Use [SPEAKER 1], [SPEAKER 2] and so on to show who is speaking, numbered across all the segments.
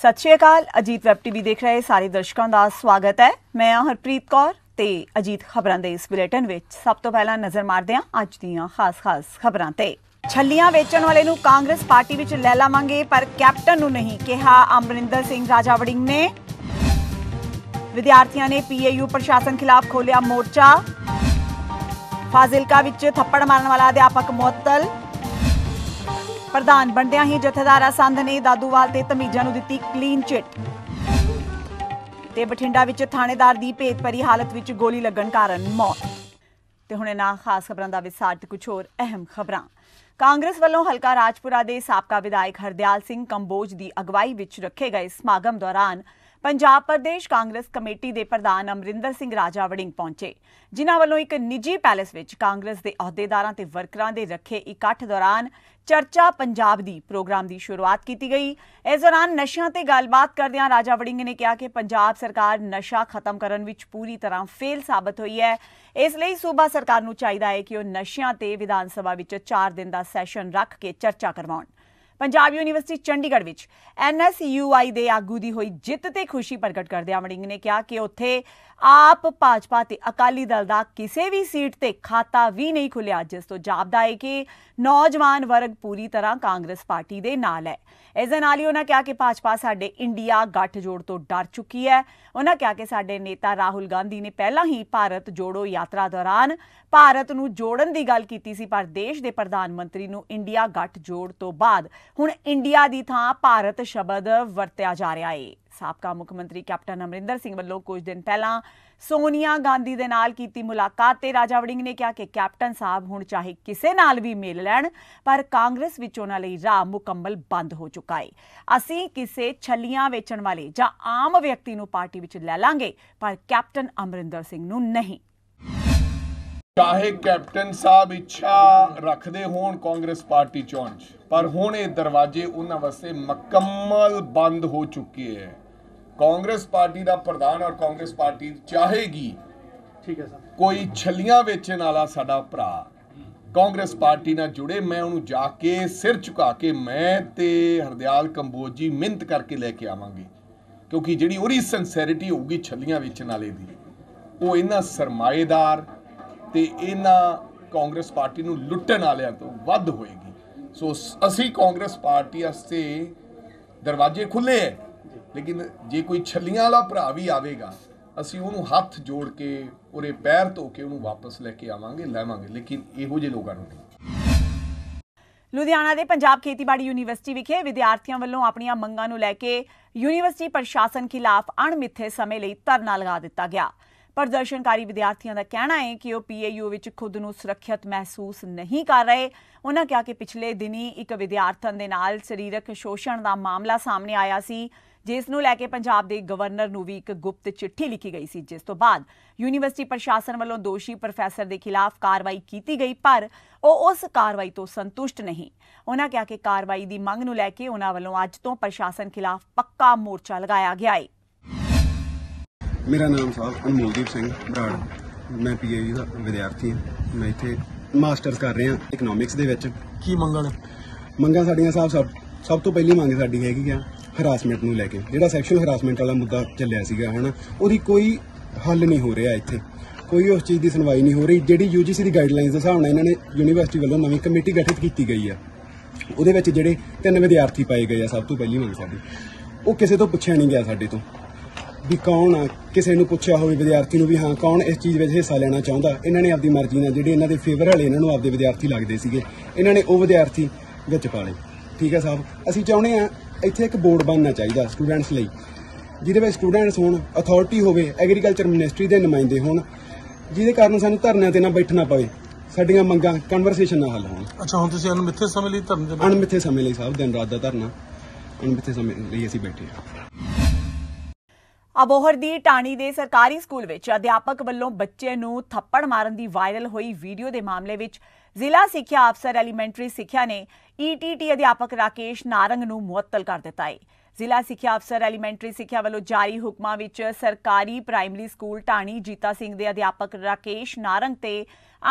[SPEAKER 1] ਸਤਿ ਸ਼੍ਰੀ ਅਕਾਲ ਅਜੀਤ ਵੈਬ ਟੀਵੀ ਦੇਖ ਰਹੇ ਸਾਰੇ ਦਰਸ਼ਕਾਂ ਦਾ ਸਵਾਗਤ ਹੈ ਮੈਂ ਹਾਂ ਹਰਪ੍ਰੀਤ ਕੌਰ ਤੇ ਅਜੀਤ ਖਬਰਾਂ ਦੇ ਇਸ ਬੁਲੇਟਿਨ ਵਿੱਚ ਸਭ ਤੋਂ ਪਹਿਲਾਂ ਨਜ਼ਰ ਮਾਰਦੇ ਹਾਂ ਅੱਜ ਦੀਆਂ ਖਾਸ-ਖਾਸ ਖਬਰਾਂ ਤੇ ਛੱਲੀਆਂ ਵੇਚਣ ਵਾਲੇ ਨੂੰ ਕਾਂਗਰਸ ਪਾਰਟੀ ਵਿੱਚ ਲੈ ਲਾਵਾਂਗੇ ਪਰ ਕੈਪਟਨ ਨੂੰ ਨਹੀਂ ਕਿਹਾ ਅਮਰਿੰਦਰ ਸਿੰਘ ਰਾਜਾਵੜਿੰਗ ਨੇ ਵਿਦਿਆਰਥੀਆਂ ਨੇ ਪੀਏਯੂ ਪ੍ਰਸ਼ਾਸਨ ਖਿਲਾਫ ਖੋਲਿਆ ਮੋਰਚਾ ਫਾਜ਼ਿਲਕਾ ਵਿੱਚ ਥੱਪੜ ਮਾਰਨ ਵਾਲਾ ਅਧਿਆਪਕ ਮੁਅੱਤਲ ਪ੍ਰਧਾਨ ਬੰਦਿਆਂ ਹੀ ਜਥੇਦਾਰ ਆਸੰਦ ਨੇ ਦਾਦੂਵਾਲ ਤੇ ਤਮੀਜ਼ਾਂ ਨੂੰ ਦਿੱਤੀ ਕਲੀਨ ਚਿੱਟ ਤੇ ਬਠਿੰਡਾ ਵਿੱਚ ਥਾਣੇਦਾਰ ਦੀ ਭੇਤਪਰੀ ਹਾਲਤ ਵਿੱਚ ਗੋਲੀ ਲੱਗਣ ਕਾਰਨ ਮੌਤ ਤੇ ਹੁਣ ਇਹਨਾਂ ਖਾਸ ਖਬਰਾਂ ਦਾ ਵਿਸਾਰ ਤੇ ਕੁਝ ਹੋਰ ਅਹਿਮ ਖਬਰਾਂ ਕਾਂਗਰਸ ਵੱਲੋਂ ਹਲਕਾ ਰਾਜਪੁਰਾ ਦੇ ਸਾਬਕਾ ਵਿਧਾਇਕ ਹਰਦਿਆਲ ਸਿੰਘ ਕੰਬੋਜ ਦੀ ਅਗਵਾਈ ਵਿੱਚ ਰੱਖੇ ਗਏ ਸਮਾਗਮ ਦੌਰਾਨ ਪੰਜਾਬ ਪ੍ਰਦੇਸ਼ ਕਾਂਗਰਸ ਕਮੇਟੀ ਦੇ ਪ੍ਰਧਾਨ ਅਮਰਿੰਦਰ ਸਿੰਘ ਰਾਜਾ ਵੜਿੰਗ ਪਹੁੰਚੇ ਜਿਨ੍ਹਾਂ ਵੱਲੋਂ ਇੱਕ ਨਿੱਜੀ ਪੈਲੇਸ ਵਿੱਚ ਕਾਂਗਰਸ ਦੇ ਅਹੁਦੇਦਾਰਾਂ ਤੇ ਵਰਕਰਾਂ ਦੇ ਰੱਖੇ ਇਕੱਠ ਦੌਰਾਨ ਚਰਚਾ ਪੰਜਾਬ ਦੀ ਪ੍ਰੋਗਰਾਮ ਦੀ ਸ਼ੁਰੂਆਤ ਕੀਤੀ ਗਈ ਇਸ ਦੌਰਾਨ ਨਸ਼ਿਆਂ ਤੇ ਗੱਲਬਾਤ ਕਰਦਿਆਂ ਰਾਜਾ ਵੜਿੰਗ ਨੇ ਕਿਹਾ ਕਿ ਪੰਜਾਬ ਸਰਕਾਰ ਨਸ਼ਾ ਖਤਮ ਕਰਨ ਵਿੱਚ ਪੂਰੀ ਤਰ੍ਹਾਂ ਫੇਲ ਸਾਬਤ ਹੋਈ ਹੈ ਇਸ ਲਈ ਸੂਬਾ ਸਰਕਾਰ ਨੂੰ ਚਾਹੀਦਾ ਹੈ ਕਿ ਉਹ ਨਸ਼ਿਆਂ ਤੇ ਵਿਧਾਨ ਸਭਾ ਵਿੱਚ 4 ਦਿਨ ਦਾ ਸੈਸ਼ਨ ਰੱਖ ਕੇ ਚਰਚਾ ਕਰਵਾਉਣ ਪੰਜਾਬ ਯੂਨੀਵਰਸਿਟੀ ਚੰਡੀਗੜ੍ਹ ਵਿੱਚ ਐਨਐਸਯੂਆਈ ਦੇ ਆਗੂ ਦੀ ਹੋਈ ਜਿੱਤ ਤੇ ਖੁਸ਼ੀ ਪ੍ਰਗਟ ਕਰਦੇ ਆਮੜਿੰਗ ਨੇ ਕਿਹਾ ਕਿ ਉੱਥੇ ਆਪ ਭਾਜਪਾ ਤੇ ਅਕਾਲੀ ਦਲ ਦਾ ਕਿਸੇ ਵੀ ਸੀਟ ਤੇ ਖਾਤਾ ਵੀ ਨਹੀਂ ਖੁੱਲਿਆ ਜਿਸ ਤੋਂ ਜਾਪਦਾ ਹੈ ਕਿ ਨੌਜਵਾਨ ਵਰਗ ਪੂਰੀ ਤਰ੍ਹਾਂ ਕਾਂਗਰਸ ਪਾਰਟੀ ਦੇ ਨਾਲ ਹੈ ਇਸ ਦੇ ਨਾਲ ਹੀ ਉਹਨਾਂ ਕਿਹਾ ਕਿ ਭਾਜਪਾ ਸਾਡੇ ਇੰਡੀਆ ਗੱਠ ਜੋੜ ਤੋਂ ਡਰ ਚੁੱਕੀ ਹੈ ਉਹਨਾਂ ਕਿਹਾ ਕਿ ਸਾਡੇ ਨੇਤਾ ਰਾਹੁਲ ਗਾਂਧੀ ਨੇ ਪਹਿਲਾਂ ਹੀ ਭਾਰਤ ਜੋੜੋ ਯਾਤਰਾ ਦੌਰਾਨ ਭਾਰਤ ਨੂੰ ਜੋੜਨ ਦੀ ਗੱਲ ਕੀਤੀ ਸੀ ਪਰ ਦੇਸ਼ ਦੇ ਪ੍ਰਧਾਨ ਮੰਤਰੀ ਨੂੰ ਇੰਡੀਆ ਗੱਠ ਜੋੜ ਤੋਂ ਬਾਅਦ ਹੁਣ ਇੰਡੀਆ ਦੀ ਥਾਂ ਭਾਰਤ ਸ਼ਬਦ ਵਰਤਿਆ ਜਾ ਰਿਹਾ ਹੈ ਸਾਬਕਾ ਮੁੱਖ ਮੰਤਰੀ ਕੈਪਟਨ ਅਮਰਿੰਦਰ ਸਿੰਘ ਵੱਲੋਂ ਕੁਝ ਦਿਨ ਪਹਿਲਾਂ ਸੋਨੀਆ ਗਾਂਧੀ ਦੇ ਨਾਲ ਕੀਤੀ ਮੁਲਾਕਾਤ ਤੇ ਰਾਜਾ ਵੜਿੰਗ ਨੇ ਕਿਹਾ ਕਿ ਕੈਪਟਨ ਸਾਹਿਬ ਹੁਣ ਚਾਹੇ ਕਿਸੇ ਨਾਲ ਵੀ ਮਿਲ ਲੈਣ ਪਰ ਕਾਂਗਰਸ ਵਿੱਚ ਉਹਨਾਂ ਲਈ ਰਾਹ ਮੁਕੰਮਲ ਬੰਦ ਹੋ ਚੁੱਕਾ ਹੈ ਅਸੀਂ ਕਿਸੇ ਛੱਲੀਆਂ ਵੇਚਣ ਵਾਲੇ ਜਾਂ ਆਮ ਵਿਅਕਤੀ ਨੂੰ ਪਾਰਟੀ ਵਿੱਚ ਲੈ ਲਾਂਗੇ ਪਰ ਕੈਪਟਨ ਅਮਰਿੰਦਰ ਸਿੰਘ ਨੂੰ ਨਹੀਂ
[SPEAKER 2] ਚਾਹੇ ਕੈਪਟਨ ਸਾਹਿਬ ਇੱਛਾ ਰੱਖਦੇ ਹੋਣ ਕਾਂਗਰਸ ਪਾਰਟੀ ਚੋਂ ਪਰ ਹੁਣ ਇਹ ਦਰਵਾਜ਼ੇ ਉਹਨਾਂ ਵਾਸਤੇ ਮੁਕੰਮਲ ਬੰਦ ਹੋ ਚੁੱਕੇ ਹੈ ਕਾਂਗਰਸ ਪਾਰਟੀ ਦਾ ਪ੍ਰਧਾਨ ਔਰ ਕਾਂਗਰਸ ਪਾਰਟੀ ਚਾਹੇਗੀ ਠੀਕ ਹੈ ਸਰ ਕੋਈ ਛੱਲੀਆਂ ਵੇਚਣ ਵਾਲਾ ਸਾਡਾ ਭਰਾ ਕਾਂਗਰਸ ਪਾਰਟੀ ਨਾਲ ਜੁੜੇ ਮੈਂ ਉਹਨੂੰ ਜਾ ਕੇ ਸਿਰ ਝੁਕਾ ਕੇ ਮੈਂ ਤੇ ਹਰਦਿਆਲ ਕੰਬੋਜੀ ਮਿੰਤ ਕਰਕੇ ਲੈ ਕੇ ਆਵਾਂਗੇ ਕਿਉਂਕਿ ਜਿਹੜੀ ਉਹਦੀ ਸਿੰਸੈਰਿਟੀ ਹੋਊਗੀ ਛੱਲੀਆਂ ਵੇਚਣ ਵਾਲੇ ਦੀ ਉਹ ਇਹਨਾਂ ਸਰਮਾਏਦਾਰ ਤੇ ਇਹਨਾਂ ਕਾਂਗਰਸ ਪਾਰਟੀ ਨੂੰ ਲੁੱਟਣ ਵਾਲਿਆਂ ਤੋਂ ਵੱਧ ਹੋਏਗੀ ਸੋ ਅਸੀਂ ਕਾਂਗਰਸ ਪਾਰਟੀ ਵਾਸਤੇ ਦਰਵਾਜ਼ੇ ਖੁੱਲੇ ਹੈ ਲੇਕਿਨ ਜੇ ਕੋਈ ਛੱਲੀਆਂ ਵਾਲਾ ਭਰਾ ਵੀ ਆਵੇਗਾ ਅਸੀਂ ਉਹਨੂੰ ਹੱਥ ਜੋੜ ਕੇ ਉਹਦੇ ਪੈਰ ਧੋ ਕੇ ਉਹਨੂੰ ਵਾਪਸ ਲੈ ਕੇ ਆਵਾਂਗੇ ਲੈਵਾਂਗੇ ਲੇਕਿਨ ਇਹੋ ਜਿਹੇ ਲੋਕਾਂ ਨੂੰ ਨਹੀਂ
[SPEAKER 1] ਲੁਧਿਆਣਾ ਦੇ ਪੰਜਾਬ ਖੇਤੀਬਾੜੀ ਯੂਨੀਵਰਸਿਟੀ ਵਿਖੇ ਵਿਦਿਆਰਥੀਆਂ ਵੱਲੋਂ ਆਪਣੀਆਂ ਮੰਗਾਂ ਨੂੰ ਲੈ ਕੇ ਯੂਨੀਵਰਸਿਟੀ ਪ੍ਰਸ਼ਾਸਨ ਖਿਲਾਫ ਅਣਮਿੱਥੇ ਸਮੇਂ ਲਈ ਧਰਨਾ ਲਗਾ ਦਿੱਤਾ ਗਿਆ ਪ੍ਰਦਰਸ਼ਨਕਾਰੀ ਵਿਦਿਆਰਥੀਆਂ ਦਾ ਕਹਿਣਾ ਹੈ ਕਿ ਉਹ ਪੀਏਯੂ ਵਿੱਚ ਖੁਦ ਨੂੰ ਸੁਰੱਖਿਅਤ ਮਹਿਸੂਸ ਨਹੀਂ ਕਰ ਰਹੇ ਉਹਨਾਂ ਕਿਹਾ ਕਿ ਪਿਛਲੇ ਦਿਨੀ ਇੱਕ ਵਿਦਿਆਰਥਣ ਦੇ ਨਾਲ ਸਰੀਰਕ ਸ਼ੋਸ਼ਣ ਦਾ ਮਾਮਲਾ ਸਾਹਮਣੇ ਆਇਆ ਸੀ ਜਿਸ ਨੂੰ ਲੈ ਕੇ ਪੰਜਾਬ ਦੇ ਗਵਰਨਰ ਨੂੰ ਵੀ ਇੱਕ ਗੁਪਤ ਚਿੱਠੀ ਲਿਖੀ ਗਈ ਸੀ ਜਿਸ ਤੋਂ ਬਾਅਦ ਯੂਨੀਵਰਸਿਟੀ ਪ੍ਰਸ਼ਾਸਨ ਵੱਲੋਂ ਦੋਸ਼ੀ ਪ੍ਰੋਫੈਸਰ ਦੇ ਖਿਲਾਫ ਕਾਰਵਾਈ ਕੀਤੀ ਗਈ ਪਰ ਉਹ ਉਸ ਕਾਰਵਾਈ ਤੋਂ ਸੰਤੁਸ਼ਟ ਨਹੀਂ ਉਹਨਾਂ ਕਿਹਾ ਕਿ ਕਾਰਵਾਈ ਦੀ ਮੰਗ ਨੂੰ ਲੈ ਕੇ ਉਹਨਾਂ ਵੱਲੋਂ ਅੱਜ ਤੋਂ ਪ੍ਰਸ਼ਾਸਨ ਖਿਲਾਫ ਪੱਕਾ ਮੋਰਚਾ ਲਗਾਇਆ ਗਿਆ ਹੈ
[SPEAKER 2] ਮੇਰਾ ਨਾਮ ਸਾਹਿਬ ਅਨਮੋਲਦੀਪ ਸਿੰਘ ਬਰਾੜ ਮੈਂ ਪੀਏਜੀ ਦਾ ਵਿਦਿਆਰਥੀ ਹਾਂ ਮੈਂ ਇੱਥੇ ਮਾਸਟਰਸ ਕਰ ਰਿਹਾ ਹਾਂ ਇਕਨੋਮਿਕਸ ਦੇ ਵਿੱਚ ਕੀ ਮੰਗਣ ਮੰਗਾਂ ਸਾਡੀਆਂ ਸਾਹਿਬ ਸਭ ਸਭ ਤੋਂ ਪਹਿਲੀ ਮੰਗ ਸਾਡੀ ਹੈਗੀ ਆ ਹਰਾਸਮੈਂਟ ਨੂੰ ਲੈ ਕੇ ਜਿਹੜਾ ਸੈਕਸ਼ੂਅਲ ਹਰਾਸਮੈਂਟ ਵਾਲਾ ਮੁੱਦਾ ਚੱਲਿਆ ਸੀਗਾ ਹਨਾ ਉਹਦੀ ਕੋਈ ਹੱਲ ਨਹੀਂ ਹੋ ਰਿਹਾ ਇੱਥੇ ਕੋਈ ਉਸ ਚੀਜ਼ ਦੀ ਸੁਣਵਾਈ ਨਹੀਂ ਹੋ ਰਹੀ ਜਿਹੜੀ UGC ਦੀ ਗਾਈਡਲਾਈਨਸ ਦੇ ਹਿਸਾਬ ਨਾਲ ਇਹਨਾਂ ਨੇ ਯੂਨੀਵਰਸਿਟੀ ਵੱਲੋਂ ਨਵੀਂ ਕਮੇਟੀ ਗਠਿਤ ਕੀਤੀ ਗਈ ਆ ਉਹਦੇ ਵਿੱਚ ਜਿਹੜੇ ਤਿੰਨ ਵਿਦਿਆਰਥੀ ਪਾਏ ਗਏ ਆ ਸਭ ਤੋਂ ਪਹਿਲੀ ਮੰਗ ਸਾਡੀ ਉਹ ਕਿਸੇ ਤੋਂ ਪੁੱਛਿਆ ਨਹੀਂ ਗਿਆ ਸਾਡੇ ਤੋਂ ਵੀ ਕੌਣ ਆ ਕਿਸੇ ਨੂੰ ਪੁੱਛਿਆ ਹੋਵੇ ਵਿਦਿਆਰਥੀ ਨੂੰ ਵੀ ਹਾਂ ਕੌਣ ਇਸ ਚੀਜ਼ ਵਿੱਚ ਹਿੱਸਾ ਲੈਣਾ ਚਾਹੁੰਦਾ ਇਹਨਾਂ ਨੇ ਆਪਦੀ ਮਰਜ਼ੀ ਨਾਲ ਜਿਹੜੇ ਇਹਨਾਂ ਦੇ ਫੇਵਰ ਵਾਲੇ ਇਹਨਾਂ ਨੂੰ ਆਪਦੇ ਵਿਦਿਆਰਥੀ ਲੱਗਦੇ ਸੀਗੇ ਇਹਨਾਂ ਨੇ ਉਹ ਵਿਦਿਆਰਥੀ ਵਿੱਚ ਪਾ ਲਏ ਠੀਕ ਹੈ ਸਾਹਿਬ ਅਸੀਂ ਚਾਹੁੰਦੇ ਆ ਇੱਥੇ ਇੱਕ ਬੋਰਡ ਬਣਨਾ ਚਾਹੀਦਾ ਸਟੂਡੈਂਟਸ ਲਈ ਜਿਹਦੇ ਵਿੱਚ ਸਟੂਡੈਂਟਸ ਹੋਣ ਅਥਾਰਟੀ ਹੋਵੇ ਐਗਰੀਕਲਚਰ ਮਿਨਿਸਟਰੀ ਦੇ ਨੁਮਾਇੰਦੇ ਹੋਣ ਜਿਹਦੇ ਕਾਰਨ ਸਾਨੂੰ ਧਰਨਿਆਂ ਤੇ ਨਾ ਬੈਠਣਾ ਪਵੇ ਸਾਡੀਆਂ ਮੰਗਾਂ ਕਨਵਰਸੇਸ਼ਨ ਨਾਲ ਹੱਲ ਹੋਣ ਅੱਛਾ ਹੁਣ ਤੁਸੀਂ ਅਣਮਿੱਥੇ ਸਮੇਂ ਲਈ ਧਰਨੇ ਦੇ ਅਣਮਿੱਥੇ ਸਮੇਂ ਲਈ ਸਾਹਿਬ ਦਿਨ ਰਾਤ ਦਾ ਧਰਨਾ ਅਣਮਿੱਥੇ ਸਮੇਂ ਲਈ ਅਸੀਂ ਬੈਠੇ ਹਾਂ
[SPEAKER 1] ਅਬੋਹਰ ਦੀ ਟਾਣੀ ਦੇ ਸਰਕਾਰੀ ਸਕੂਲ ਵਿੱਚ ਅਧਿਆਪਕ ਵੱਲੋਂ ਬੱਚੇ ਨੂੰ ਥੱਪੜ ਮਾਰਨ ਦੀ ਵਾਇਰਲ ਹੋਈ ਵੀਡੀਓ ਦੇ ਮਾਮਲੇ ਵਿੱਚ ਜ਼ਿਲ੍ਹਾ ਸਿੱਖਿਆ ਅਫਸਰ ਐਲੀਮੈਂਟਰੀ ਸਿੱਖਿਆ ਨੇ ਈਟੀਟੀ ਅਧਿਆਪਕ ਰਾਕੇਸ਼ ਨਾਰੰਗ ਨੂੰ ਮੁਅੱਤਲ ਕਰ ਦਿੱਤਾ ਹੈ ਜ਼ਿਲ੍ਹਾ ਸਿੱਖਿਆ ਅਫਸਰ ਐਲੀਮੈਂਟਰੀ ਸਿੱਖਿਆ ਵੱਲੋਂ ਜਾਰੀ ਹੁਕਮਾਂ ਵਿੱਚ ਸਰਕਾਰੀ ਪ੍ਰਾਇਮਰੀ ਸਕੂਲ ਢਾਣੀ ਜੀਤਾ ਸਿੰਘ ਦੇ ਅਧਿਆਪਕ ਰਾਕੇਸ਼ ਨਾਰੰਗ ਤੇ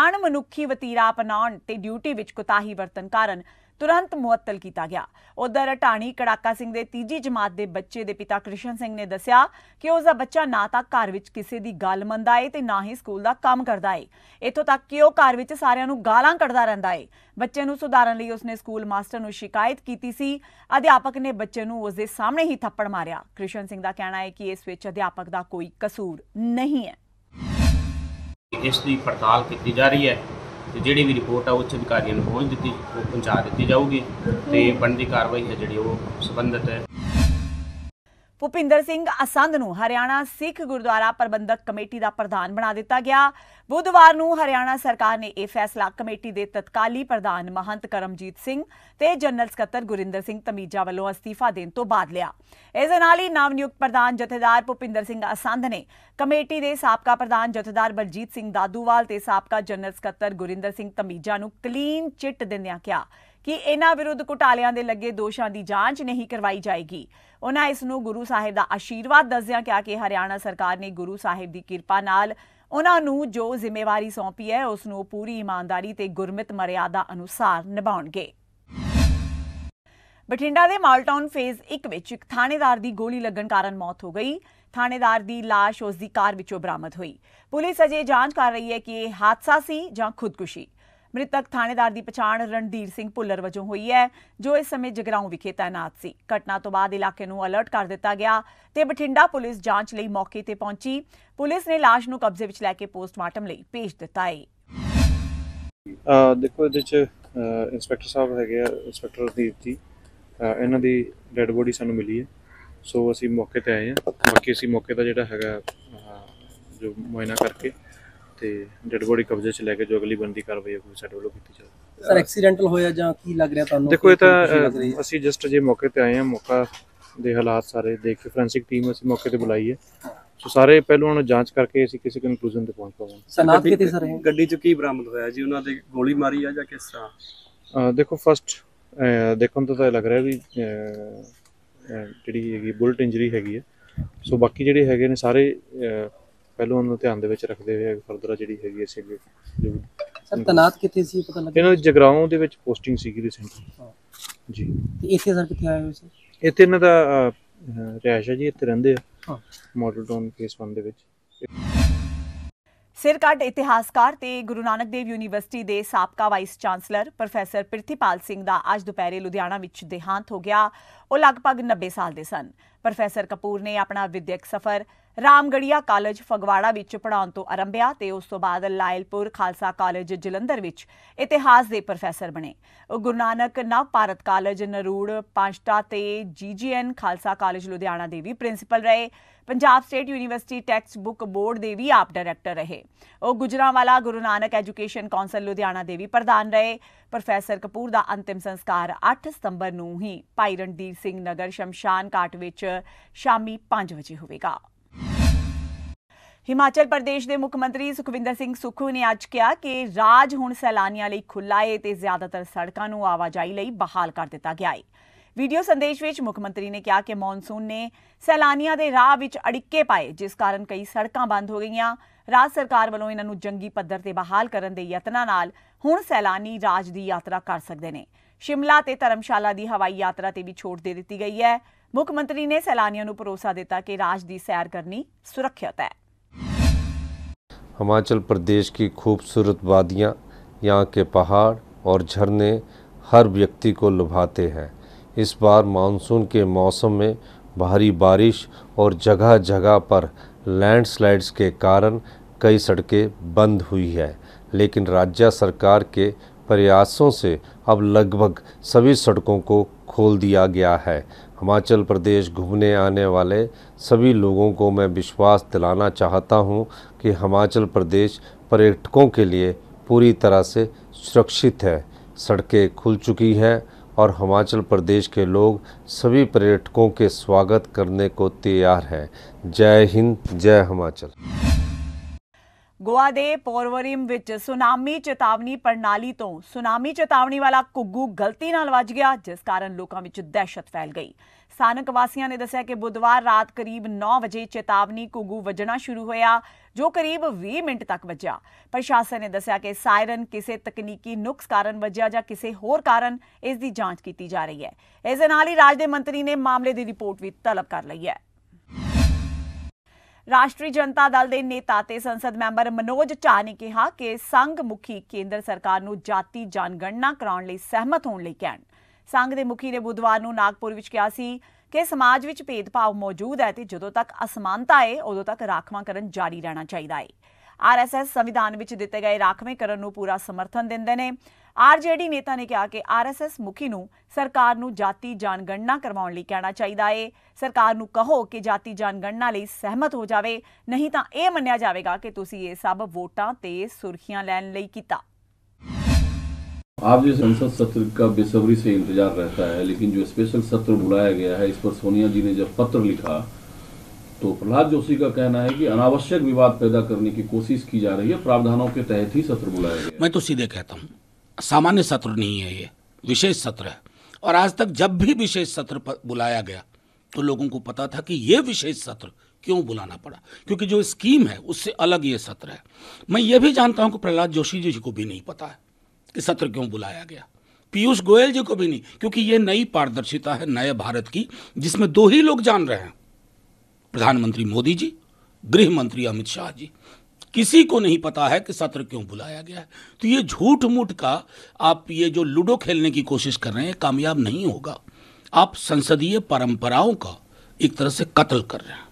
[SPEAKER 1] ਅਣਮਨੁੱਖੀ ਵਤੀਰਾ ਅਪਣਾਉਣ ਤੇ ਡਿਊਟੀ ਵਿੱਚ ਕੁਤਾਹੀ ਵਰਤਨ ਕਾਰਨ ਤੁਰੰਤ ਮੁਅੱਤਲ ਕੀਤਾ ਗਿਆ ਉਧਰ ਟਾਣੀ ਕੜਾਕਾ ਸਿੰਘ ਦੇ ਤੀਜੀ ਜਮਾਤ ਦੇ ਬੱਚੇ ਦੇ ਪਿਤਾ ਕ੍ਰਿਸ਼ਨ ਸਿੰਘ ਨੇ ਦੱਸਿਆ ਕਿ ਉਸ ਦਾ ਬੱਚਾ ਨਾ ਤਾਂ ਘਰ ਵਿੱਚ ਕਿਸੇ ਦੀ ਗੱਲ ਮੰਨਦਾ ਏ ਤੇ ਨਾ ਹੀ ਸਕੂਲ ਦਾ ਕੰਮ ਕਰਦਾ ਏ ਇਥੋਂ ਤੱਕ ਕਿ ਉਹ ਘਰ ਵਿੱਚ ਸਾਰਿਆਂ ਨੂੰ ਗਾਲਾਂ ਕੱਢਦਾ ਰਹਿੰਦਾ ਏ ਬੱਚੇ ਨੂੰ ਸੁਧਾਰਨ ਲਈ ਉਸਨੇ ਸਕੂਲ ਮਾਸਟਰ ਨੂੰ ਸ਼ਿਕਾਇਤ ਕੀਤੀ ਸੀ ਅਧਿਆਪਕ ਨੇ ਬੱਚੇ ਨੂੰ ਉਸ ਦੇ ਸਾਹਮਣੇ ਹੀ ਥੱਪੜ ਮਾਰਿਆ ਕ੍ਰਿਸ਼ਨ ਸਿੰਘ ਦਾ ਕਹਿਣਾ ਹੈ ਕਿ ਇਸ ਵਿੱਚ ਅਧਿਆਪਕ ਦਾ ਕੋਈ ਕਸੂਰ ਨਹੀਂ ਹੈ
[SPEAKER 2] ਇਸ ਦੀ ਪੜਤਾਲ ਕੀਤੀ ਜਾ ਰਹੀ ਹੈ ਤੇ ਜਿਹੜੀ ਵੀ ਰਿਪੋਰਟ ਆ ਉੱਚ ਅਧਿਕਾਰੀਆਂ ਨੂੰ ਪਹੁੰਚ ਦਿੱਤੀ ਉਹ ਪਹੁੰਚਾ ਦਿੱਤੀ ਜਾਊਗੀ ਤੇ ਬਣਦੀ ਕਾਰਵਾਈ ਹੈ ਜਿਹੜੀ ਉਹ ਸਬੰਧਤ
[SPEAKER 1] ਭੁਪਿੰਦਰ ਸਿੰਘ ਅਸੰਦ ਨੂੰ ਹਰਿਆਣਾ ਸਿੱਖ ਗੁਰਦੁਆਰਾ ਪ੍ਰਬੰਧਕ ਕਮੇਟੀ ਦਾ ਪ੍ਰਧਾਨ ਬਣਾ ਦਿੱਤਾ ਗਿਆ ਬੁੱਧਵਾਰ ਨੂੰ ਹਰਿਆਣਾ ਸਰਕਾਰ ਨੇ ਇਹ ਫੈਸਲਾ ਕਮੇਟੀ ਦੇ ਤਤਕਾਲੀ ਪ੍ਰਧਾਨ ਮਹੰਤ ਕਰਮਜੀਤ ਸਿੰਘ ਤੇ ਜਨਰਲ ਸਕੱਤਰ ਗੁਰਿੰਦਰ ਸਿੰਘ ਤਮੀਜਾ ਵੱਲੋਂ ਅਸਤੀਫਾ ਦੇਣ ਤੋਂ ਬਾਅਦ ਲਿਆ ਇਸ ਨਾਲ ਹੀ ਨਵ ਨਿਯੁਕਤ ਪ੍ਰਧਾਨ ਜਥੇਦਾਰ ਭੁਪਿੰਦਰ ਸਿੰਘ ਅਸੰਦ ਨੇ ਕਮੇਟੀ ਦੇ ਸਾਬਕਾ ਪ੍ਰਧਾਨ ਜਥੇਦਾਰ ਬਲਜੀਤ ਸਿੰਘ ਦਾਦੂਵਾਲ ਤੇ ਸਾਬਕਾ ਜਨਰਲ ਸਕੱਤਰ ਗੁਰਿੰਦਰ ਸਿੰਘ ਤਮੀਜਾ ਨੂੰ ਕਲੀਨ ਚਿੱਟ ਦਿੰਦਿਆਂ ਕਿਹਾ ਕਿ ਇਹਨਾਂ ਵਿਰੁੱਧ ਘੁਟਾਲਿਆਂ ਦੇ ਲੱਗੇ ਦੋਸ਼ਾਂ ਦੀ ਜਾਂਚ ਨਹੀਂ ਕਰਵਾਈ ਜਾਏਗੀ ਉਹਨਾਂ ਇਸ ਨੂੰ ਗੁਰੂ ਸਾਹਿਬ ਦਾ ਆਸ਼ੀਰਵਾਦ ਦੱਸਿਆ ਕਿਹਾ ਕਿ ਹਰਿਆਣਾ ਸਰਕਾਰ ਨੇ ਗੁਰੂ ਸਾਹਿਬ ਦੀ ਕਿਰਪਾ ਨਾਲ ਉਹਨਾਂ ਨੂੰ ਜੋ ਜ਼ਿੰਮੇਵਾਰੀ ਸੌਂਪੀ ਹੈ ਉਸ ਨੂੰ ਪੂਰੀ ਇਮਾਨਦਾਰੀ ਤੇ ਗੁਰਮਿਤ ਮਰਿਆਦਾ ਅਨੁਸਾਰ ਨਿਭਾਉਣਗੇ ਬਠਿੰਡਾ ਦੇ ਮਾਲਟਾਊਨ ਫੇਜ਼ 1 ਵਿੱਚ ਇੱਕ ਥਾਣੇਦਾਰ ਦੀ ਗੋਲੀ ਲੱਗਣ ਕਾਰਨ ਮੌਤ ਹੋ ਗਈ ਥਾਣੇਦਾਰ ਦੀ লাশ ਉਸ ਦੀ ਕਾਰ ਵਿੱਚੋਂ ਬਰਾਮਦ ਹੋਈ ਪੁਲਿਸ ਅਜੇ ਜਾਂਚ ਕਰ ਰਹੀ ਹੈ ਕਿ ਇਹ ਹਾਦਸਾ ਸੀ ਜਾਂ ਖੁਦਕੁਸ਼ੀ ਮ੍ਰਿਤਕ ਥਾਣੇਦਾਰ ਦੀ ਪਛਾਣ ਰਣਧੀਰ ਸਿੰਘ ਪੁੱਲਰ ਵਜੋਂ ਹੋਈ ਹੈ ਜੋ ਇਸ ਸਮੇਂ ਜਗਰਾਉਂ ਵਿਖੇ ਤਾਇਨਾਤ ਸੀ ਘਟਨਾ ਤੋਂ ਬਾਅਦ ਇਲਾਕੇ ਨੂੰ ਅਲਰਟ ਕਰ ਦਿੱਤਾ ਗਿਆ ਤੇ ਬਠਿੰਡਾ ਪੁਲਿਸ ਜਾਂਚ ਲਈ ਮੌਕੇ ਤੇ ਪਹੁੰਚੀ ਪੁਲਿਸ ਨੇ লাশ ਨੂੰ ਕਬਜ਼ੇ ਵਿੱਚ ਲੈ ਕੇ ਪੋਸਟਮਾਰਟਮ ਲਈ ਭੇਜ ਦਿੱਤਾ ਹੈ
[SPEAKER 2] ਦੇਖੋ ਇਹਦੇ ਚ ਇੰਸਪੈਕਟਰ ਸਾਹਿਬ ਹੈਗੇ ਆ ਇੰਸਪੈਕਟਰ ਰਦੀਪ ਜੀ ਇਹਨਾਂ ਦੀ ਡੈੱਡ ਬੋਡੀ ਸਾਨੂੰ ਮਿਲੀ ਹੈ ਸੋ ਅਸੀਂ ਮੌਕੇ ਤੇ ਆਏ ਹਾਂ ਬਾਕੀ ਅਸੀਂ ਮੌਕੇ ਦਾ ਜਿਹੜਾ ਹੈਗਾ ਜੋ ਮੁਆਇਨਾ ਕਰਕੇ ਤੇ ਡੈਡ ਬੋਡੀ ਕਬਜ਼ੇ 'ਚ ਲੈ ਕੇ ਜੋ ਅਗਲੀ ਬੰਦੀ ਕਾਰਵਾਈ ਹੋਊਗੀ ਸਾਡੇ ਵੱਲੋਂ ਕੀਤੀ ਹੈ ਸਰ ਐਕਸੀਡੈਂਟਲ ਹੋਇਆ ਜਾਂ ਕੀ ਲੱਗ ਰਿਹਾ ਤੁਹਾਨੂੰ ਦੇਖੋ ਇਹ ਤਾਂ ਅਸੀਂ ਜਸਟ ਜੇ ਮੌਕੇ ਤੇ ਆਏ ਹਾਂ ਮੌਕਾ ਦੇ ਹਾਲਾਤ ਸਾਰੇ ਦੇਖ ਕੇ ਫੋਰੈਂਸਿਕ ਟੀਮ ਅਸੀਂ ਮੌਕੇ ਤੇ ਬੁਲਾਈ ਹੈ ਸੋ ਸਾਰੇ ਪਹਿਲੂਆਂ ਨੂੰ ਜਾਂਚ ਕਰਕੇ ਅਸੀਂ ਕਿਸੇ ਕਨਕਲੂਜਨ ਤੇ ਪਹੁੰਚ ਪਾਵਾਂਗੇ ਸਨਾਤ ਗੱਡੀ- ਕਿਤੇ ਸਰ ਇਹ ਗੱਡੀ ਚ ਕੀ ਬਰਾਮਦ ਹੋਇਆ ਜੀ ਉਹਨਾਂ ਦੇ ਗੋਲੀ ਮਾਰੀ ਆ ਜਾਂ ਕਿਸ ਤਰ੍ਹਾਂ ਦੇਖੋ ਫਸਟ ਦੇਖਣ ਤੋਂ ਤਾਂ ਇਹ ਲੱਗ ਰਿਹਾ ਵੀ ਜਿਹੜੀ ਹੈਗੀ ਬੁਲਟ ਇੰਜਰੀ ਹੈਗੀ ਹੈ ਸੋ ਬਾਕੀ ਜਿਹੜੇ ਹੈਗੇ ਨੇ ਸਾਰੇ ਪਹਿਲਾਂ ਉਹਨੂੰ ਨੂੰ ਧਿਆਨ ਦੇ ਵਿੱਚ ਰੱਖਦੇ ਹੋਏ ਫਰਦਰ ਜਿਹੜੀ ਹੈਗੀ ਅਸੀਂ ਅੱਗੇ ਜੋ ਸਰ ਤਨਾਤ ਕਿੱਥੇ ਸੀ ਪਤਾ ਲੱਗਿਆ ਇਹਨਾਂ ਦੀ ਜਗਰਾਉਂ ਦੇ ਵਿੱਚ ਪੋਸਟਿੰਗ ਸੀਗੀ
[SPEAKER 1] ਰੀਸੈਂਟਲੀ
[SPEAKER 2] ਜੀ ਤੇ ਇੱਥੇ ਸਰ ਕਿੱਥੇ ਆਏ ਹੋਏ ਸੀ ਇੱਥੇ ਇਹਨਾਂ ਦਾ ਰਿਹਾਇਸ਼ ਹੈ ਜੀ ਇੱਥੇ ਰਹਿੰਦੇ ਆ ਮਾਡਲ ਟਾਊਨ ਫੇਸ 1 ਦੇ ਵਿੱਚ
[SPEAKER 1] ਸਿਰਕੱਟ ਇਤਿਹਾਸਕਾਰ ਤੇ ਗੁਰੂ ਨਾਨਕ ਦੇਵ ਯੂਨੀਵਰਸਿਟੀ ਦੇ ਸਾਬਕਾ vice chancellor professor Prithipal Singh ਦਾ ਅੱਜ ਦੁਪਹਿਰੇ ਲੁਧਿਆਣਾ ਵਿੱਚ ਦੇਹਾਂਤ ਹੋ ਗਿਆ ਉਹ ਲਗਭਗ 90 ਸਾਲ ਦੇ ਸਨ ਪ੍ਰੋਫੈਸਰ ਕਪੂਰ ਨੇ ਆਪਣਾ ਵਿਦਿਅਕ ਸਫ਼ਰ ਰਾਮਗੜੀਆ ਕਾਲਜ ਫਗਵਾੜਾ ਵਿੱਚ ਪੜਾਉਣ ਤੋਂ ਆਰੰਭਿਆ ਤੇ ਉਸ ਤੋਂ ਬਾਅਦ ਲਾਇਲਪੁਰ ਖਾਲਸਾ ਕਾਲਜ ਜਲੰਧਰ ਵਿੱਚ ਇਤਿਹਾਸ ਦੇ ਪ੍ਰੋਫੈਸਰ ਬਣੇ ਗੁਰੂ ਨਾਨਕ ਨਵ ਭਾਰਤ ਕਾਲਜ ਨਰੂੜ ਪੰਜਟਾ ਤੇ ਜੀਜੀਐਨ ਖਾਲਸਾ ਕਾਲਜ ਲੁਧਿਆਣਾ ਦੇ ਵੀ ਪ੍ਰਿੰਸੀਪਲ ਰਹੇ Punjab state university text book board ਦੇ ਵੀ ਆਪ ਡਾਇਰੈਕਟਰ ਰਹੇ ਉਹ ਗੁਜਰਾਵਾਲਾ ਗੁਰੂ ਨਾਨਕ ਐਜੂਕੇਸ਼ਨ ਕਾਉਂਸਲ ਲੁਧਿਆਣਾ ਦੇ ਵੀ ਪ੍ਰਧਾਨ ਰਹੇ ਪ੍ਰੋਫੈਸਰ ਕਪੂਰ ਦਾ ਅੰਤਿਮ ਸੰਸਕਾਰ 8 ਸਤੰਬਰ ਨੂੰ ਹੀ ਭਾਈ ਰਣਦੀਪ ਸਿੰਘ ਨਗਰ ਸ਼ਮਸ਼ਾਨ ਘਾਟ ਵਿੱਚ ਸ਼ਾਮੀ 5 ਵਜੇ ਹੋਵੇਗਾ ਹਿਮਾਚਲ ਪ੍ਰਦੇਸ਼ ਦੇ ਮੁੱਖ ਮੰਤਰੀ ਸੁਖਵਿੰਦਰ ਸਿੰਘ ਸੁਖੂ ਨੇ ਅੱਜ ਕਿਹਾ ਕਿ ਰਾਜ ਹੁਣ ਸੈਲਾਨੀਆਂ ਲਈ ਖੁੱਲ੍ਹਾ ਹੈ ਤੇ ਜ਼ਿਆਦਾਤਰ ਸੜਕਾਂ ਨੂੰ ਆਵਾਜਾਈ ਲਈ ਬਹਾਲ ਕਰ ਦਿੱਤਾ ਗਿਆ ਹੈ ਵੀਡੀਓ ਸੰਦੇਸ਼ ਵਿੱਚ ਮੁੱਖ ਮੰਤਰੀ ਨੇ ਕਿਹਾ ਕਿ ਮੌਨਸੂਨ ਨੇ ਸੈਲਾਨੀਆਂ ਦੇ ਰਾਹ ਵਿੱਚ ਅੜਿੱਕੇ ਪਾਏ ਜਿਸ ਕਾਰਨ ਕਈ ਸੜਕਾਂ ਬੰਦ ਹੋ ਗਈਆਂ ਰਾਜ ਸਰਕਾਰ ਵੱਲੋਂ ਇਹਨਾਂ ਨੂੰ ਜੰਗੀ ਪੱਧਰ ਤੇ ਬਹਾਲ ਕਰਨ ਦੇ ਯਤਨਾਂ ਨਾਲ ਹੁਣ ਸੈਲਾਨੀ ਰਾਜ ਦੀ ਯਾਤਰਾ ਕਰ ਸਕਦੇ ਨੇ ਸ਼ਿਮਲਾ ਤੇ ਧਰਮਸ਼ਾਲਾ ਦੀ ਹਵਾਈ ਯਾਤਰਾ ਤੇ ਵੀ ਛੋਟ ਦੇ ਦਿੱਤੀ ਗਈ ਹੈ ਮੁੱਖ ਮੰਤਰੀ ਨੇ ਸੈਲਾਨੀਆਂ ਨੂੰ ਭਰੋਸਾ ਦਿੱਤਾ ਕਿ ਰਾਜ ਦੀ ਸੈਰ ਕਰਨੀ ਸੁਰੱਖਿਅਤ ਹੈ हिमाचल प्रदेश
[SPEAKER 2] की खूबसूरत वादियाँ यहाँ के पहाड़ और झरने हर व्यक्ति को लुभाते हैं इस बार मानसून के मौसम में भारी बारिश और जगह जगह पर लैंडस्लाइड्स के कारण कई सड़कें बंद हुई है लेकिन राज्य सरकार के प्रयासों से अब लगभग सभी सड़कों को खोल दिया गया है हिमाचल प्रदेश घूमने आने वाले सभी लोगों को मैं विश्वास दिलाना चाहता हूं कि हिमाचल प्रदेश पर्यटकों के लिए पूरी तरह से सुरक्षित है सड़कें खुल चुकी हैं और हिमाचल प्रदेश के लोग सभी पर्यटकों के स्वागत करने को तैयार हैं जय हिंद जय हिमाचल
[SPEAKER 1] ਗੋਆ ਦੇ ਪੋਰਵਰਿਮ ਵਿੱਚ ਸੁਨਾਮੀ ਚੇਤਾਵਨੀ ਪ੍ਰਣਾਲੀ ਤੋਂ ਸੁਨਾਮੀ ਚੇਤਾਵਨੀ ਵਾਲਾ ਕੁੱਗੂ ਗਲਤੀ ਨਾਲ ਵੱਜ ਗਿਆ ਜਿਸ ਕਾਰਨ ਲੋਕਾਂ ਵਿੱਚ ਦਹਿਸ਼ਤ ਫੈਲ ਗਈ ਸਥਾਨਕ ਵਾਸੀਆਂ ਨੇ ਦੱਸਿਆ ਕਿ ਬੁੱਧਵਾਰ ਰਾਤ ਕਰੀਬ 9 ਵਜੇ ਚੇਤਾਵਨੀ ਕੁੱਗੂ ਵੱਜਣਾ ਸ਼ੁਰੂ ਹੋਇਆ ਜੋ ਕਰੀਬ 20 ਮਿੰਟ ਤੱਕ ਵੱਜਿਆ ਪ੍ਰਸ਼ਾਸਨ ਨੇ ਦੱਸਿਆ ਕਿ ਸਾਇਰਨ ਕਿਸੇ ਤਕਨੀਕੀ ਨੁਕਸ ਕਾਰਨ ਵੱਜਿਆ ਜਾਂ ਕਿਸੇ ਹੋਰ ਕਾਰਨ ਇਸ ਦੀ ਜਾਂਚ ਕੀਤੀ ਜਾ ਰਹੀ ਹੈ ਇਸ ਦੇ ਨਾਲ ਹੀ ਰਾਜ ਦੇ ਮੰਤਰੀ ਨੇ ਮਾਮਲੇ ਦੀ ਰਿਪੋਰਟ ਵੀ ਤਲਬ ਕਰ ਲਈ ਹੈ ਰਾਸ਼ਟਰੀ ਜਨਤਾ ਦਲ ਦੇ ਨੇਤਾ ਤੇ ਸੰਸਦ ਮੈਂਬਰ ਮਨੋਜ ਝਾ ਨੇ ਕਿਹਾ ਕਿ ਸੰਘ ਮੁਖੀ ਕੇਂਦਰ ਸਰਕਾਰ ਨੂੰ ਜਾਤੀ ਜਨਗਣਨਾ ਕਰਾਉਣ ਲਈ ਸਹਿਮਤ ਹੋਣ ਲਈ ਕਹਿਣ ਸੰਘ ਦੇ ਮੁਖੀ ਨੇ ਬੁੱਧਵਾਰ ਨੂੰ ਨਾਗਪੁਰ ਵਿੱਚ ਕਿਹਾ ਸੀ ਕਿ ਸਮਾਜ ਵਿੱਚ ਭੇਦਭਾਵ ਮੌਜੂਦ ਹੈ ਤੇ ਜਦੋਂ ਤੱਕ ਅਸਮਾਨਤਾ ਹੈ ਉਦੋਂ ਤੱਕ ਰਾਖਵਾਂ ਕਰਨ ਜਾਰੀ ਰਹਿਣਾ ਚਾਹੀਦਾ ਹੈ ਆਰਐਸਐਸ ਸੰਵਿਧਾਨ ਵਿੱਚ ਦਿੱਤੇ ਗਏ ਰਾਖਵੇਂਕਰਨ ਨੂੰ ਪੂਰਾ ਸਮਰਥਨ ਦਿੰਦੇ ਨੇ ਆਰਜੀਡੀ ਨੇਤਾ ਨੇ ਕਿਹਾ ਕਿ ਆਰਐਸਐਸ ਮੁਖੀ ਨੂੰ ਸਰਕਾਰ ਨੂੰ ਜਾਤੀ ਜਾਣਗਣਨਾ ਕਰਵਾਉਣ ਲਈ ਕਹਿਣਾ ਚਾਹੀਦਾ ਏ ਸਰਕਾਰ ਨੂੰ ਕਹੋ ਕਿ ਜਾਤੀ ਜਾਣਗਣਨਾ ਲਈ ਸਹਿਮਤ ਹੋ ਜਾਵੇ ਨਹੀਂ ਤਾਂ ਇਹ ਮੰਨਿਆ ਜਾਵੇਗਾ ਕਿ ਤੁਸੀਂ ਇਹ ਸਭ ਵੋਟਾਂ ਤੇ ਸੁਰਖੀਆਂ ਲੈਣ ਲਈ ਕੀਤਾ
[SPEAKER 2] ਆਪ ਜੀ ਸੰਸਦ ਸਤਰ ਦਾ ਬੇਸਬਰੀ ਸੇ ਇੰਤਜ਼ਾਰ ਰਹਿਤਾ ਹੈ ਲੇਕਿਨ ਜੋ ਸਪੈਸ਼ਲ ਸਤਰ ਬੁਲਾਇਆ ਗਿਆ ਹੈ ਇਸ ਪਰ ਸੋਨੀਆ ਜੀ ਨੇ ਜੋ ਪੱਤਰ ਲਿਖਾ तो ਪ੍ਰਲਾਦ ਜੋਸੀ का ਕਹਿਣਾ ਹੈ ਕਿ ਅਨਾਵਸ਼ਕ ਵਿਵਾਦ ਪੈਦਾ करने की ਕੋਸ਼ਿਸ਼ की ਜਾ ਰਹੀ ਹੈ ਪ੍ਰਾਵਧਾਨਾਂ के तहत ही सत्र बुलाया गया मैं तो सीधे कहता हूँ सामान्य सत्र नहीं है ये विशेष सत्र है और आज तक जब भी विशेष सत्र बुलाया गया तो लोगों को पता था कि ये विशेष सत्र क्यों बुलाना पड़ा क्योंकि जो स्कीम है उससे अलग ये सत्र है मैं ये भी जानता हूँ कि प्रहलाद जोशी जी को भी नहीं पता है कि सत्र क्यों बुलाया गया पीयूष गोयल जी को भी नहीं क्योंकि ये नई पारदर्शिता है नए भारत की जिसमें दो ही लोग जान रहे हैं प्रधानमंत्री मोदी जी गृह मंत्री अमित शाह जी किसी को नहीं पता है कि सत्र क्यों बुलाया गया है तो ये झूठ मूठ का आप ये जो लूडो खेलने की कोशिश कर रहे हैं कामयाब नहीं होगा आप संसदीय परंपराओं का एक तरह से कत्ल कर रहे हैं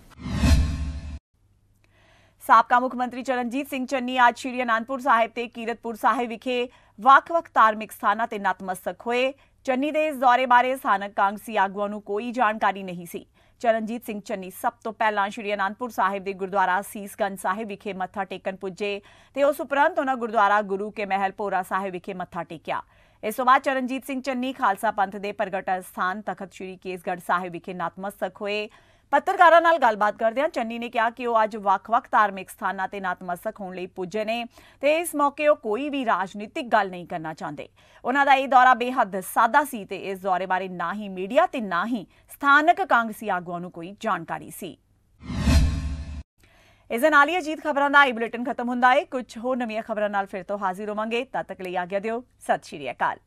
[SPEAKER 1] ਸਾਬਕਾ ਮੁੱਖ ਮੰਤਰੀ ਚਰਨਜੀਤ ਸਿੰਘ ਚੰਨੀ ਅੱਜ ਸ਼੍ਰੀ ਅਨੰਦਪੁਰ ਸਾਹਿਬ ਤੇ ਕੀਰਤਪੁਰ ਸਾਹਿਬ ਵਿਖੇ ਵੱਖ-ਵੱਖ ਧਾਰਮਿਕ ਸਥਾਨਾਂ ਤੇ ਨਤਮਸਤਕ ਹੋਏ ਚੰਨੀ ਦੇ ਇਸ ਦੌਰੇ ਬਾਰੇ ਸਾਨਕ ਕਾਂਗਸੀ ਆਗੂਆਂ ਨੂੰ ਕੋਈ ਜਾਣਕਾਰੀ ਨਹੀਂ ਸੀ ਚਰਨਜੀਤ ਸਿੰਘ ਚੰਨੀ ਸਭ ਤੋਂ ਪਹਿਲਾਂ ਸ਼੍ਰੀ ਅਨੰਦਪੁਰ ਸਾਹਿਬ ਦੇ ਗੁਰਦੁਆਰਾ ਸੀਸਗੰਜ ਸਾਹਿਬ ਵਿਖੇ ਮੱਥਾ ਟੇਕਣ ਪੁੱਜੇ ਤੇ ਉਸ ਉਪਰੰਤ ਉਹਨਾਂ ਗੁਰਦੁਆਰਾ ਗੁਰੂ ਕੇ ਮਹਿਲ ਪੋਰਾ ਸਾਹਿਬ ਵਿਖੇ ਮੱਥਾ ਟੇਕਿਆ ਇਸ ਤੋਂ ਬਾਅਦ ਚਰਨਜੀਤ ਸਿੰਘ ਚੰਨੀ ਖਾਲਸਾ ਪੰਥ ਦੇ ਪ੍ਰਗਟ ਸਥਾਨ ਤਖਤ ਸ਼੍ਰੀ ਕੇਸਗੜ੍ਹ ਸਾਹਿਬ ਵਿਖੇ ਨਤਮਸਤਕ ਹੋਏ ਪੱਤਰਕਾਰਾਂ ਨਾਲ ਗੱਲਬਾਤ ਕਰਦੇ ਹਾਂ ਚੰਨੀ ਨੇ ਕਿਹਾ ਕਿ ਉਹ ਅੱਜ ਵੱਖ-ਵੱਖ ਧਾਰਮਿਕ ਸਥਾਨਾਂ ਤੇ ਨਤਮਸਤਕ ਹੋਣ ਲਈ ਪੁੱਜੇ ਨੇ ਤੇ ਇਸ ਮੌਕੇ ਉਹ ਕੋਈ ਵੀ ਰਾਜਨੀਤਿਕ ਗੱਲ ਨਹੀਂ ਕਰਨਾ ਚਾਹੁੰਦੇ ਉਹਨਾਂ ਦਾ ਇਹ ਦੌਰਾ ਬੇਹੱਦ ਸਾਦਾ ਸੀ ਤੇ ਇਸ ਦੌਰੇ ਬਾਰੇ ਨਾ ਹੀ ਮੀਡੀਆ ਤੇ ਨਾ ਹੀ ਸਥਾਨਕ ਕਾਂਗਰਸੀ ਆਗੂਆਂ ਨੂੰ ਕੋਈ ਜਾਣਕਾਰੀ ਸੀ ਇਸ ਨਾਲ ਹੀ ਅਜੀਤ ਖਬਰਾਂ ਦਾ ਇਹ ਬੁਲੇਟਿਨ ਖਤਮ ਹੁੰਦਾ ਹੈ ਕੁਝ ਹੋਰ ਨਵੀਆਂ ਖਬਰਾਂ ਨਾਲ ਫਿਰ ਤੋਂ ਹਾਜ਼ਰ ਹੋਵਾਂਗੇ ਤਦ ਤੱਕ ਲਈ ਆਗਿਆ ਦਿਓ ਸਤਿ ਸ਼੍ਰੀ ਅਕਾਲ